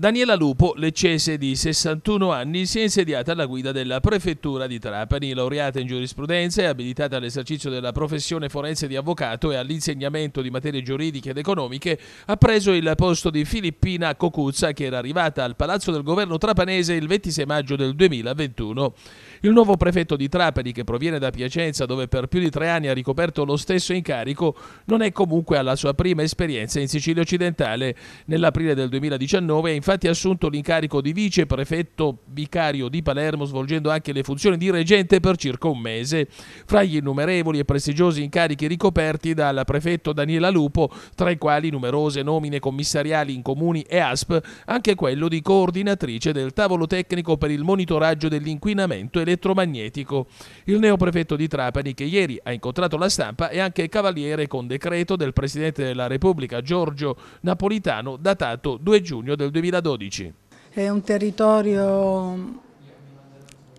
Daniela Lupo, leccese di 61 anni, si è insediata alla guida della Prefettura di Trapani, laureata in giurisprudenza e abilitata all'esercizio della professione forense di avvocato e all'insegnamento di materie giuridiche ed economiche, ha preso il posto di Filippina Cocuzza che era arrivata al Palazzo del Governo trapanese il 26 maggio del 2021. Il nuovo prefetto di Trapani, che proviene da Piacenza dove per più di tre anni ha ricoperto lo stesso incarico, non è comunque alla sua prima esperienza in Sicilia occidentale. Nell'aprile del 2019 è infatti infatti assunto l'incarico di vice prefetto vicario di Palermo, svolgendo anche le funzioni di reggente per circa un mese. Fra gli innumerevoli e prestigiosi incarichi ricoperti dal prefetto Daniela Lupo, tra i quali numerose nomine commissariali in comuni e ASP, anche quello di coordinatrice del tavolo tecnico per il monitoraggio dell'inquinamento elettromagnetico. Il neoprefetto di Trapani, che ieri ha incontrato la stampa, è anche cavaliere con decreto del Presidente della Repubblica Giorgio Napolitano, datato 2 giugno del 2020. 2012. È un territorio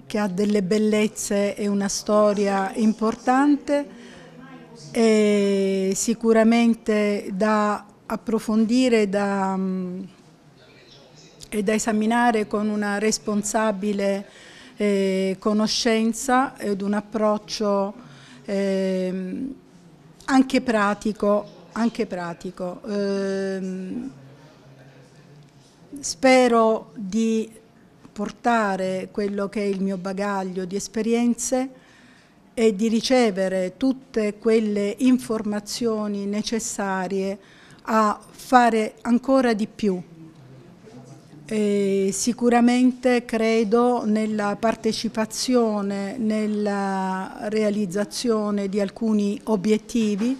che ha delle bellezze e una storia importante e sicuramente da approfondire da, mm, e da esaminare con una responsabile eh, conoscenza ed un approccio eh, anche pratico, anche pratico eh, spero di portare quello che è il mio bagaglio di esperienze e di ricevere tutte quelle informazioni necessarie a fare ancora di più. E sicuramente credo nella partecipazione, nella realizzazione di alcuni obiettivi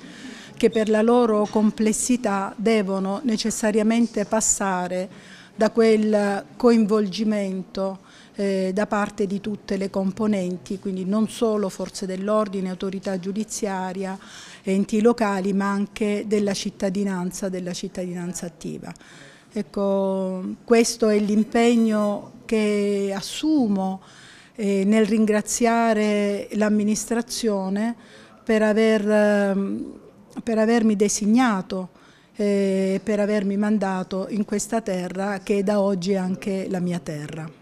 che per la loro complessità devono necessariamente passare da quel coinvolgimento eh, da parte di tutte le componenti, quindi non solo forze dell'ordine, autorità giudiziaria, enti locali, ma anche della cittadinanza, della cittadinanza attiva. Ecco, questo è l'impegno che assumo eh, nel ringraziare l'amministrazione per, aver, ehm, per avermi designato eh, per avermi mandato in questa terra che da oggi è anche la mia terra.